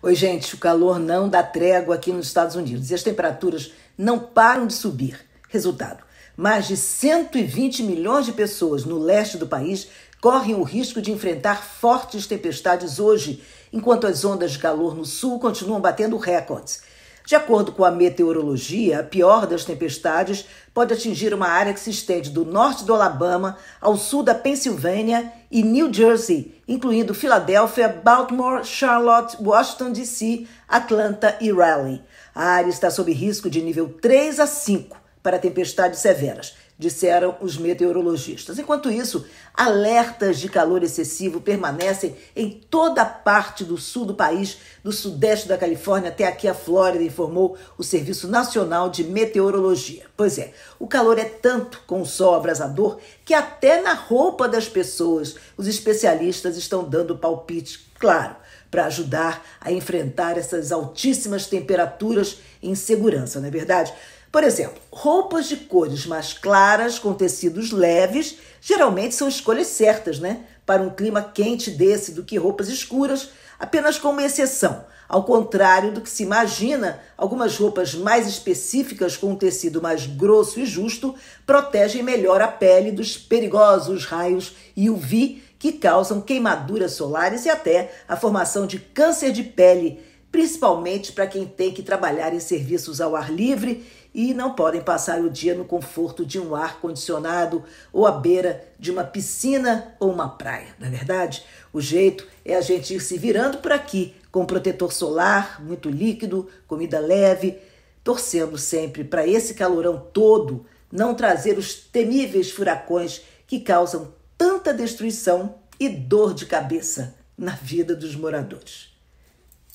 Oi, gente, o calor não dá trégua aqui nos Estados Unidos e as temperaturas não param de subir. Resultado: mais de 120 milhões de pessoas no leste do país correm o risco de enfrentar fortes tempestades hoje, enquanto as ondas de calor no sul continuam batendo recordes. De acordo com a meteorologia, a pior das tempestades pode atingir uma área que se estende do norte do Alabama ao sul da Pensilvânia e New Jersey, incluindo Filadélfia, Baltimore, Charlotte, Washington DC, Atlanta e Raleigh. A área está sob risco de nível 3 a 5 para tempestades severas disseram os meteorologistas. Enquanto isso, alertas de calor excessivo permanecem em toda a parte do sul do país, do sudeste da Califórnia até aqui a Flórida, informou o Serviço Nacional de Meteorologia. Pois é, o calor é tanto com o sol abrasador que até na roupa das pessoas os especialistas estão dando palpite, claro para ajudar a enfrentar essas altíssimas temperaturas em segurança, não é verdade? Por exemplo, roupas de cores mais claras com tecidos leves geralmente são escolhas certas, né? Para um clima quente desse do que roupas escuras, apenas como exceção. Ao contrário do que se imagina, algumas roupas mais específicas com um tecido mais grosso e justo protegem melhor a pele dos perigosos raios UV que causam queimaduras solares e até a formação de câncer de pele, principalmente para quem tem que trabalhar em serviços ao ar livre e não podem passar o dia no conforto de um ar condicionado ou à beira de uma piscina ou uma praia. Na é verdade, o jeito é a gente ir se virando por aqui com protetor solar, muito líquido, comida leve, torcendo sempre para esse calorão todo não trazer os temíveis furacões que causam tanta destruição e dor de cabeça na vida dos moradores.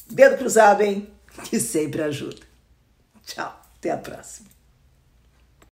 Dedo cruzado, hein? Que sempre ajuda. Tchau. Até a próxima.